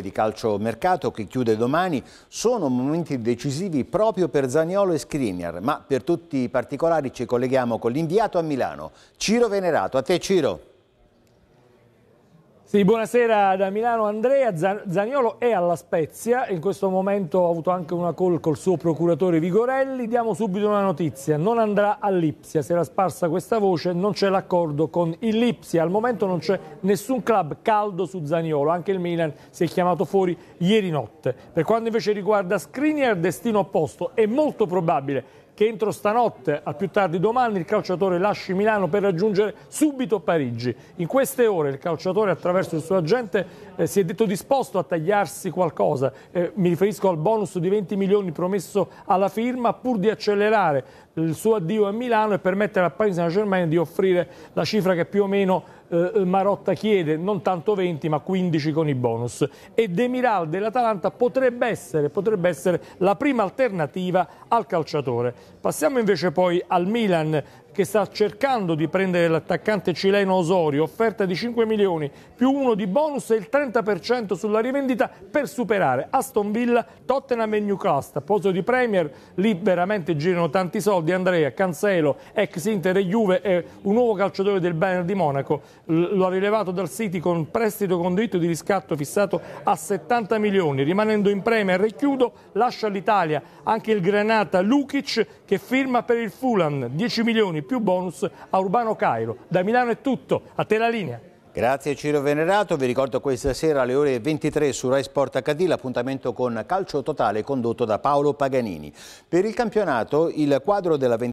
di calcio mercato che chiude domani sono momenti decisivi proprio per Zagnolo e Skriniar, ma per tutti i particolari ci colleghiamo con l'inviato a Milano, Ciro Venerato. A te Ciro. Sì, buonasera da Milano Andrea, Zaniolo è alla Spezia, in questo momento ha avuto anche una call col suo procuratore Vigorelli, diamo subito una notizia, non andrà all'Ipsia, si era sparsa questa voce, non c'è l'accordo con il Lipsia, al momento non c'è nessun club caldo su Zaniolo, anche il Milan si è chiamato fuori ieri notte. Per quanto invece riguarda Skriniar, destino opposto, è molto probabile che entro stanotte, al più tardi domani, il calciatore lasci Milano per raggiungere subito Parigi. In queste ore il calciatore attraverso il suo agente eh, si è detto disposto a tagliarsi qualcosa. Eh, mi riferisco al bonus di 20 milioni promesso alla firma pur di accelerare il suo addio a Milano e permettere al Paris Saint-Germain di offrire la cifra che più o meno eh, Marotta chiede, non tanto 20 ma 15 con i bonus. E Demiral dell'Atalanta potrebbe essere, potrebbe essere la prima alternativa al calciatore. Passiamo invece poi al Milan che sta cercando di prendere l'attaccante cileno Osorio, offerta di 5 milioni più uno di bonus e il 30% sulla rivendita per superare Aston Villa, Tottenham e Newcastle. A posto di Premier, lì veramente girano tanti soldi. Andrea, Cancelo, ex Inter e Juve e un nuovo calciatore del Bayern di Monaco. Lo ha rilevato dal City con prestito con diritto di riscatto fissato a 70 milioni. Rimanendo in Premier e chiudo, lascia l'Italia anche il Granata Lukic che firma per il Fulan 10 milioni più bonus a Urbano Cairo. Da Milano è tutto, a te la linea. Grazie Ciro Venerato, vi ricordo questa sera alle ore 23 su Rai Sport HD l'appuntamento con Calcio Totale condotto da Paolo Paganini. Per il campionato il quadro della 20